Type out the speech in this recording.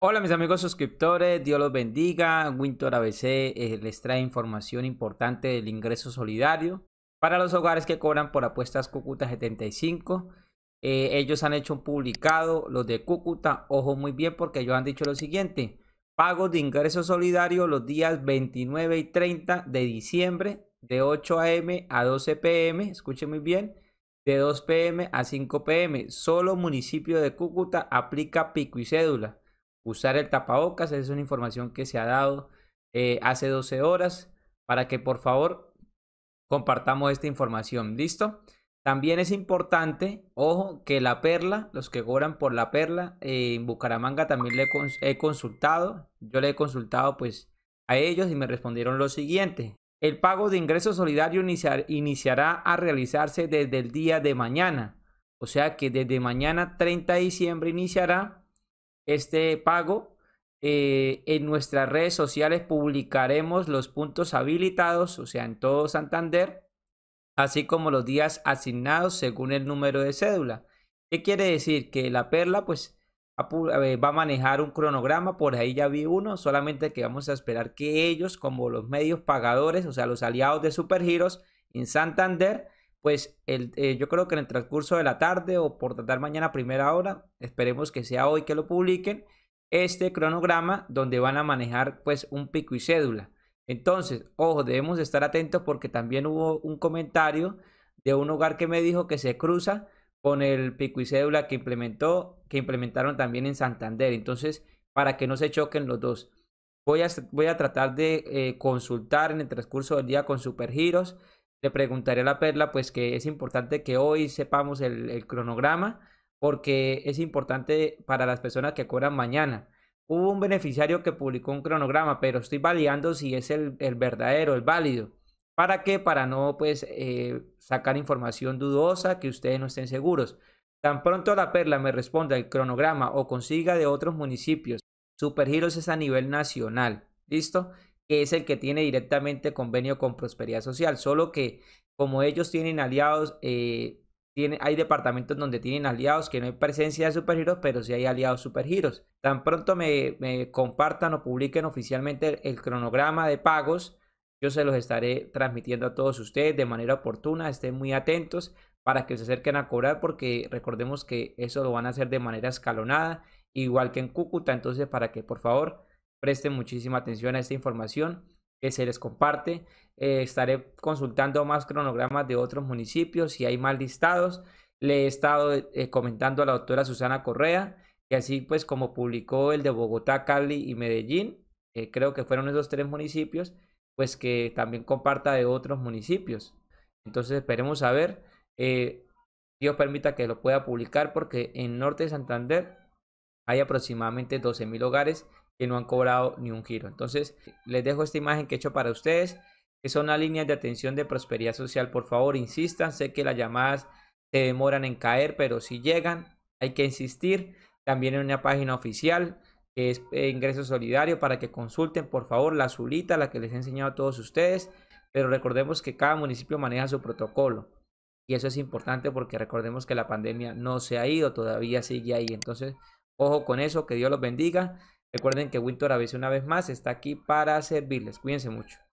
Hola mis amigos suscriptores, Dios los bendiga. Winter ABC eh, les trae información importante del ingreso solidario para los hogares que cobran por apuestas Cúcuta 75. Eh, ellos han hecho un publicado, los de Cúcuta, ojo muy bien porque ellos han dicho lo siguiente. pago de ingreso solidario los días 29 y 30 de diciembre de 8 a.m. a 12 p.m. Escuchen muy bien de 2 p.m. a 5 p.m. Solo municipio de Cúcuta aplica pico y cédula usar el tapabocas. es una información que se ha dado eh, hace 12 horas para que por favor compartamos esta información. ¿Listo? También es importante, ojo, que la perla, los que cobran por la perla, eh, en Bucaramanga también le he consultado. Yo le he consultado pues a ellos y me respondieron lo siguiente. El pago de ingreso solidario iniciará a realizarse desde el día de mañana. O sea que desde mañana 30 de diciembre iniciará este pago, eh, en nuestras redes sociales publicaremos los puntos habilitados, o sea, en todo Santander, así como los días asignados según el número de cédula. ¿Qué quiere decir? Que la perla, pues, va a eh, manejar un cronograma, por ahí ya vi uno, solamente que vamos a esperar que ellos, como los medios pagadores, o sea, los aliados de Supergiros en Santander, pues eh, yo creo que en el transcurso de la tarde o por tratar mañana primera hora, esperemos que sea hoy que lo publiquen, este cronograma donde van a manejar pues un pico y cédula. Entonces, ojo, debemos estar atentos porque también hubo un comentario de un hogar que me dijo que se cruza con el pico y cédula que implementó, que implementaron también en Santander. Entonces, para que no se choquen los dos. Voy a, voy a tratar de eh, consultar en el transcurso del día con Supergiros le preguntaré a la perla, pues que es importante que hoy sepamos el, cronograma, porque es importante para las personas que cobran mañana. Hubo un beneficiario que publicó un cronograma, pero estoy validando si es el, verdadero, el válido. ¿Para qué? Para no pues eh, sacar información dudosa que ustedes no estén seguros. Tan pronto la perla me responda el cronograma o consiga de otros municipios. Supergiros es a nivel nacional. ¿Listo? que es el que tiene directamente convenio con Prosperidad Social, solo que como ellos tienen aliados, eh, hay departamentos donde tienen aliados que no hay presencia de supergiros, pero sí hay aliados supergiros. Tan pronto me, compartan o publiquen oficialmente el cronograma de pagos, yo se los estaré transmitiendo a todos ustedes de manera oportuna, estén muy atentos para que se acerquen a cobrar porque recordemos que eso lo van a hacer de manera escalonada, igual que en Cúcuta, entonces para que por favor Presten muchísima atención a esta información que se les comparte. Eh, estaré consultando más cronogramas de otros municipios si hay mal listados. Le he estado eh, comentando a la doctora Susana Correa, que así pues como publicó el de Bogotá, Cali y Medellín, creo que fueron esos tres municipios, pues que también comparta de otros municipios. Entonces esperemos a ver. Eh, Dios permita que lo pueda publicar porque en Norte de Santander hay aproximadamente 12.000 hogares que no han cobrado ni un giro. Entonces, les dejo esta imagen que he hecho para ustedes, que son las líneas de atención de prosperidad social. Por favor, insistan, sé que las llamadas se demoran en caer, pero si llegan, hay que insistir. También en una página oficial, que es eh, Ingreso Solidario, para que consulten, por favor, la azulita, la que les he enseñado a todos ustedes. Pero recordemos que cada municipio maneja su protocolo. Y eso es importante porque recordemos que la pandemia no se ha ido, todavía sigue ahí. Entonces, ojo con eso, que Dios los bendiga. Recuerden que Winter a una vez más está aquí para servirles. Cuídense mucho.